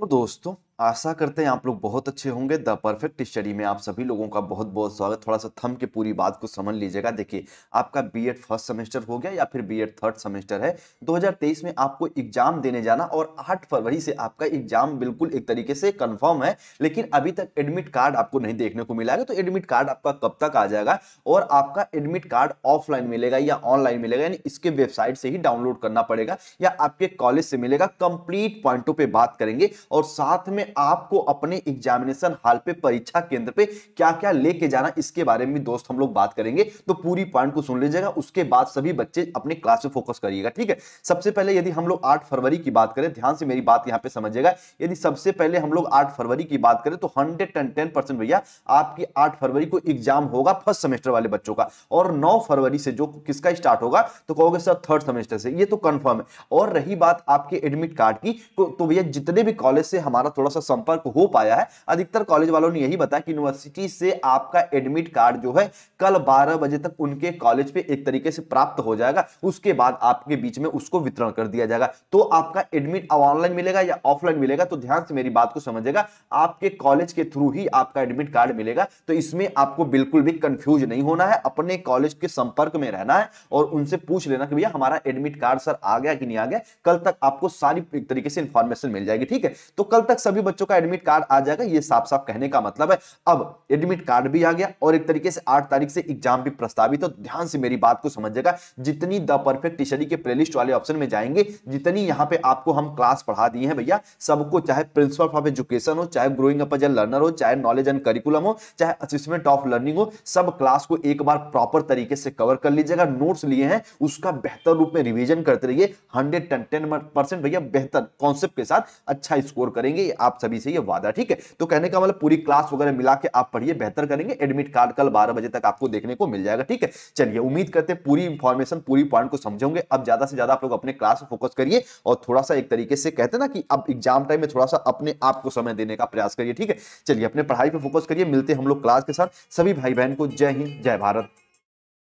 तो दोस्तों आशा करते हैं आप लोग बहुत अच्छे होंगे द परफेक्ट स्टडी में आप सभी लोगों का बहुत बहुत स्वागत थोड़ा सा थम के पूरी बात को समझ लीजिएगा देखिए आपका बीएड फर्स्ट सेमेस्टर हो गया या फिर बीएड थर्ड सेमेस्टर है 2023 में आपको एग्जाम देने जाना और 8 फरवरी से आपका एग्जाम बिल्कुल एक तरीके से कन्फर्म है लेकिन अभी तक एडमिट कार्ड आपको नहीं देखने को मिला है तो एडमिट कार्ड आपका कब तक आ जाएगा और आपका एडमिट कार्ड ऑफलाइन मिलेगा या ऑनलाइन मिलेगा यानी इसके वेबसाइट से ही डाउनलोड करना पड़ेगा या आपके कॉलेज से मिलेगा कंप्लीट पॉइंटों पर बात करेंगे और साथ में आपको अपने एग्जामिनेशन हॉल पे परीक्षा केंद्र पे क्या क्या लेके जाना इसके बारे में दोस्त हम लोग बात करेंगे तो पूरी पॉइंट को सुन लीजिएगा उसके बाद सभी बच्चे अपने क्लास में फोकस करिएगा ठीक है सबसे पहले यदि हम लोग आठ फरवरी की बात करें ध्यान से मेरी बात यहाँ पे समझिएगा यदि सबसे पहले हम लोग आठ फरवरी की बात करें तो हंड्रेड टेन भैया आपकी आठ फरवरी को एग्जाम होगा फर्स्ट सेमेस्टर वाले बच्चों का और नौ फरवरी से जो किसका स्टार्ट होगा तो कहोगे सर थर्ड सेमेस्टर से ये तो कंफर्म है और रही बात आपके एडमिट कार्ड की तो, तो भैया जितने भी कॉलेज से हमारा थोड़ा सा से संपर्क हो पाया है अधिकतर कॉलेज वालों ने यही बताया कि यूनिवर्सिटी से आपका एडमिट कार्ड जो है कल बारह बजे तक उनके कॉलेज पे एक तरीके से प्राप्त हो जाएगा उसके बाद आपके बीच में उसको वितरण कर दिया जाएगा तो आपका एडमिट ऑनलाइन मिलेगा या ऑफलाइन मिलेगा तो ध्यान से मेरी बात को समझेगा आपके कॉलेज के थ्रू ही आपका एडमिट कार्ड मिलेगा तो इसमें आपको बिल्कुल भी कंफ्यूज नहीं होना है अपने कॉलेज के संपर्क में रहना है और उनसे पूछ लेना कि भैया हमारा एडमिट कार्ड सर आ गया कि नहीं आ गया कल तक आपको सारी तरीके से इंफॉर्मेशन मिल जाएगी ठीक है तो कल तक सभी सभी बच्चों का एडमिट कार्ड आ जाएगा ये साफ साफ कहने का मतलब है अब एडमिट कार्ड भी आ गया और एक तरीके से आठ तारीख से एग्जाम भी प्रस्तावित है तो ध्यान से मेरी बात को समझिएगा जितनी द परफेक्ट टीचरी के प्ले वाले ऑप्शन में जाएंगे जितनी यहाँ पे आपको हम क्लास पढ़ा दिए हैं भैया सबको चाहे प्रिंसिपल ऑफ एजुकेशन हो चाहे ग्रोइंग अप एज लर्नर हो चाहे नॉलेज एंड करिकुलम हो चाहे असिस्मेंट ऑफ लर्निंग हो सब क्लास को एक बार प्रॉपर तरीके से कवर कर लीजिएगा नोट्स लिए हैं उसका बेहतर रूप में रिविजन करते रहिए हंड्रेड टेन परसेंट भैया बेहतर कॉन्सेप्ट के साथ अच्छा स्कोर करेंगे आप आप सभी से ये वादा ठीक है तो कहने का मतलब पूरी क्लास वगैरह मिला के आप पढ़िए बेहतर करेंगे एडमिट कार्ड कल बारह बजे तक आपको देखने को मिल जाएगा ठीक है चलिए उम्मीद करते हैं पूरी इंफॉर्मेशन पूरी पॉइंट को समझोगे अब ज्यादा से ज्यादा आप लोग अपने क्लास पर फोकस करिए और थोड़ा सा एक तरीके से कहते ना कि अब एग्जाम टाइम में थोड़ा सा अपने आप को समय देने का प्रयास करिए ठीक है चलिए अपने पढ़ाई पर फोकस करिए मिलते हम लोग क्लास के साथ सभी भाई बहन को जय हिंद जय भारत